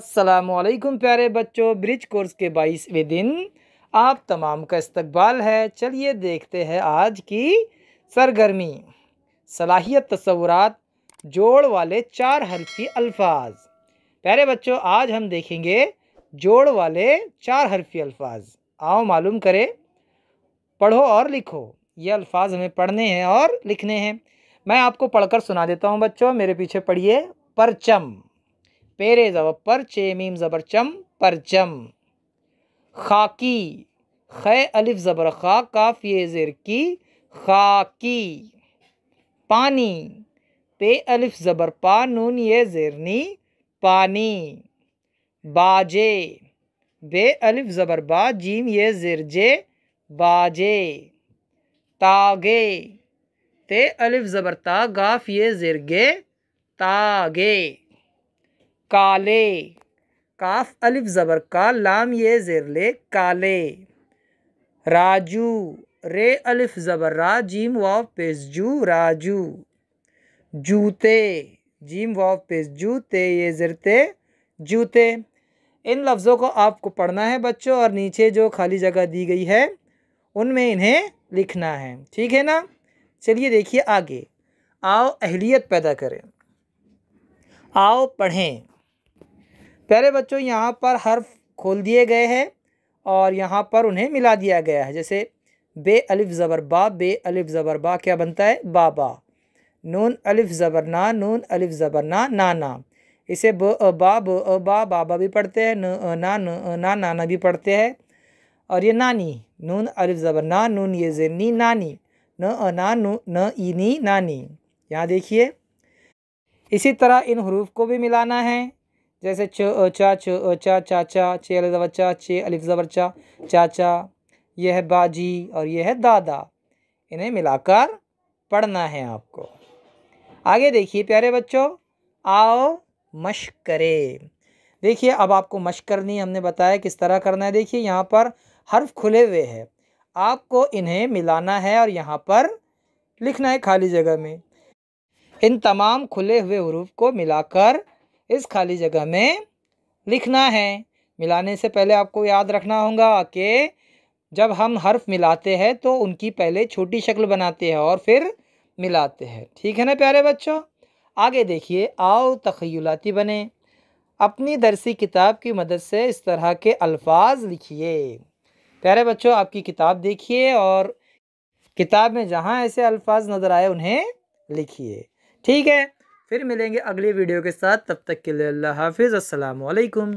असलकुम प्यारे बच्चों ब्रिज कोर्स के बाईसवें दिन आप तमाम का इस्तकबाल है चलिए देखते हैं आज की सरगर्मी सलाहियत तस्वुरात जोड़ वाले चार हरफी अल्फाज प्यारे बच्चों आज हम देखेंगे जोड़ वाले चार हरफी अल्फाज आओ मालूम करें पढ़ो और लिखो ये अल्फाज हमें पढ़ने हैं और लिखने हैं मैं आपको पढ़कर सुना देता हूँ बच्चों मेरे पीछे पढ़िए परचम पेरे जब पर चे मीम ज़बर चम परचम खाकी ख़ै अलिफ ज़बर खा काफ़ ये की खाकी पानी पे अलिफ ज़बर पा नून ये जरनी पानी बाजे बे अलिफ ज़बर बा जीम ये जे बाजे तागे ते अलिफ ज़बर ता गाफ ये गे तागे काले काफ अलिफ ज़बर का लाम ये ज़ेर ले काले राजू रे अलिफ ज़बर रा जीम वाव पेजू जू राजू जूते जीम वाव पेश जूते ये ज़रते जूते इन लफ्ज़ों को आपको पढ़ना है बच्चों और नीचे जो खाली जगह दी गई है उनमें इन्हें लिखना है ठीक है ना चलिए देखिए आगे आओ अहलियत पैदा करें आओ पढ़ें प्यारे बच्चों यहाँ पर हर्फ खोल दिए गए हैं और यहाँ पर उन्हें मिला दिया गया है जैसे बे अलिफ ज़बर बा बे अलिफ ज़बर बा क्या बनता है बाबा नून अलिफ ज़बर ना नून अलिफ ज़बर ना नाना इसे ब अ बा ब अ बा बाबा भी पढ़ते हैं न ना न ना नाना भी पढ़ते हैं और ये नानी नून अलिफ ज़बर ना नून ये ज़ेनी नानी न अ ना नू न नी नानी यहाँ देखिए इसी तरह इन हरूफ को भी मिलाना है जैसे च चा च चा चा चा चे अलिफ चा चे अलिफ ज़बर चा चाचा यह है बाजी और यह है दादा इन्हें मिलाकर पढ़ना है आपको आगे देखिए प्यारे बच्चों आओ मश्क करें देखिए अब आपको मश्क करनी हमने बताया किस तरह करना है देखिए यहाँ पर हर्फ खुले हुए हैं आपको इन्हें मिलाना है और यहाँ पर लिखना है खाली जगह में इन तमाम खुले हुए हरूफ को मिलाकर इस खाली जगह में लिखना है मिलाने से पहले आपको याद रखना होगा कि जब हम हर्फ मिलाते हैं तो उनकी पहले छोटी शक्ल बनाते हैं और फिर मिलाते हैं ठीक है ना प्यारे बच्चों आगे देखिए आओ तखयलाती बने अपनी दरसी किताब की मदद से इस तरह के अल्फाज लिखिए प्यारे बच्चों आपकी किताब देखिए और किताब में जहाँ ऐसे अल्फाज नज़र आए उन्हें लिखिए ठीक है फिर मिलेंगे अगले वीडियो के साथ तब तक के लिए अल्लाह हाफिज़ असलकम